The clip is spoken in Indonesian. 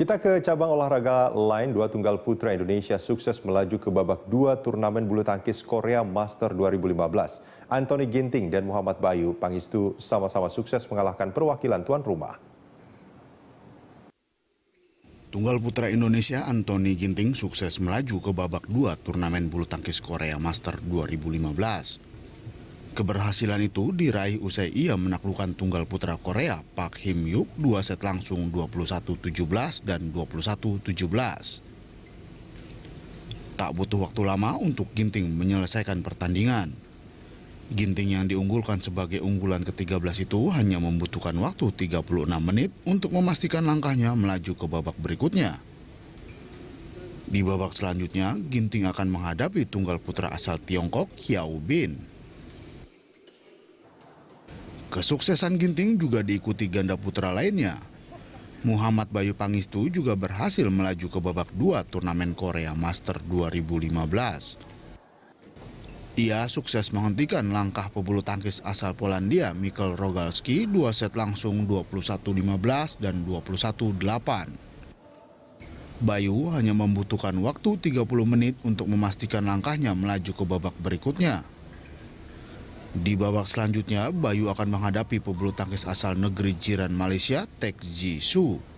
Kita ke cabang olahraga lain, dua tunggal putra Indonesia sukses melaju ke babak dua turnamen bulu tangkis Korea Master 2015. Anthony Ginting dan Muhammad Bayu Pangistu sama-sama sukses mengalahkan perwakilan tuan rumah. Tunggal putra Indonesia Anthony Ginting sukses melaju ke babak dua turnamen bulu tangkis Korea Master 2015. Keberhasilan itu diraih usai ia menaklukkan tunggal putra Korea Park Him Yuk dua set langsung 21-17 dan 21-17. Tak butuh waktu lama untuk Ginting menyelesaikan pertandingan. Ginting yang diunggulkan sebagai unggulan ke-13 itu hanya membutuhkan waktu 36 menit untuk memastikan langkahnya melaju ke babak berikutnya. Di babak selanjutnya, Ginting akan menghadapi tunggal putra asal Tiongkok, Xiao Bin. Kesuksesan Ginting juga diikuti ganda putra lainnya. Muhammad Bayu Pangistu juga berhasil melaju ke babak dua turnamen Korea Master 2015. Ia sukses menghentikan langkah pebulu tangkis asal Polandia Mikkel Rogalski dua set langsung 21-15 dan 21-8. Bayu hanya membutuhkan waktu 30 menit untuk memastikan langkahnya melaju ke babak berikutnya. Di babak selanjutnya, Bayu akan menghadapi pebulu tangkis asal negeri jiran Malaysia, Tek Ji Su.